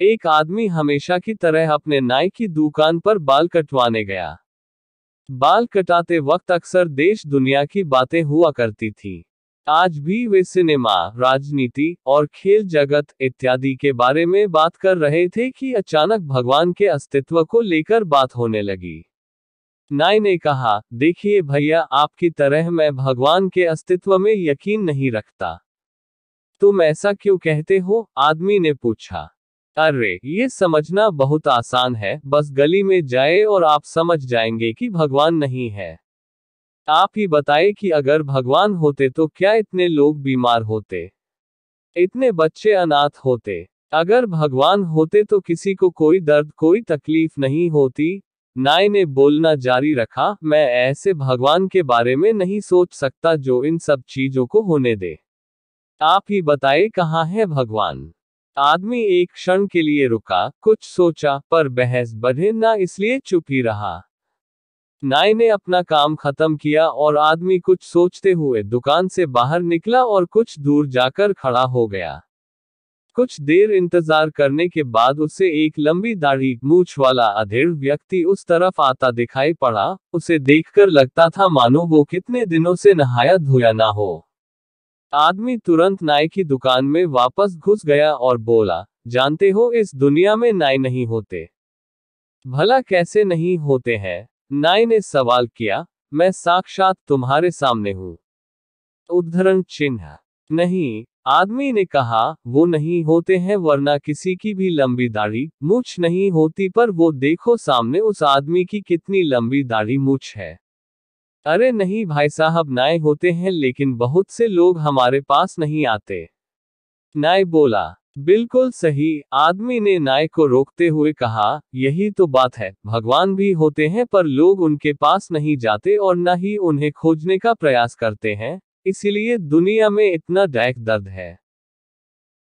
एक आदमी हमेशा की तरह अपने नाई की दुकान पर बाल कटवाने गया बाल कटाते वक्त अक्सर देश दुनिया की बातें हुआ करती थी आज भी वे सिनेमा राजनीति और खेल जगत इत्यादि के बारे में बात कर रहे थे कि अचानक भगवान के अस्तित्व को लेकर बात होने लगी नाई ने कहा देखिए भैया आपकी तरह मैं भगवान के अस्तित्व में यकीन नहीं रखता तुम ऐसा क्यों कहते हो आदमी ने पूछा अरे ये समझना बहुत आसान है बस गली में जाए और आप समझ जाएंगे कि भगवान नहीं है आप ही बताए कि अगर भगवान होते तो क्या इतने लोग बीमार होते इतने बच्चे अनाथ होते अगर भगवान होते तो किसी को कोई दर्द कोई तकलीफ नहीं होती नाय ने बोलना जारी रखा मैं ऐसे भगवान के बारे में नहीं सोच सकता जो इन सब चीजों को होने दे आप ही बताए कहाँ है भगवान आदमी एक क्षण के लिए रुका कुछ सोचा पर बहस बढ़े ना इसलिए चुप ही रहा नाई ने अपना काम खत्म किया और आदमी कुछ सोचते हुए दुकान से बाहर निकला और कुछ दूर जाकर खड़ा हो गया कुछ देर इंतजार करने के बाद उसे एक लंबी दाढ़ी मूछ वाला अधेड़ व्यक्ति उस तरफ आता दिखाई पड़ा उसे देखकर लगता था मानो वो कितने दिनों से नहाया धोया ना हो आदमी तुरंत नाई की दुकान में वापस घुस गया और बोला जानते हो इस दुनिया में नाई नहीं होते भला कैसे नहीं होते हैं नाई ने सवाल किया मैं साक्षात तुम्हारे सामने हूँ उद्धरण चिन्ह नहीं आदमी ने कहा वो नहीं होते हैं वरना किसी की भी लंबी दाढ़ी मूछ नहीं होती पर वो देखो सामने उस आदमी की कितनी लंबी दाढ़ी मूछ है अरे नहीं भाई साहब नाय होते हैं लेकिन बहुत से लोग हमारे पास नहीं आते नाय बोला बिल्कुल सही आदमी ने नाय को रोकते हुए कहा यही तो बात है भगवान भी होते हैं पर लोग उनके पास नहीं जाते और न ही उन्हें खोजने का प्रयास करते हैं इसलिए दुनिया में इतना डायक दर्द है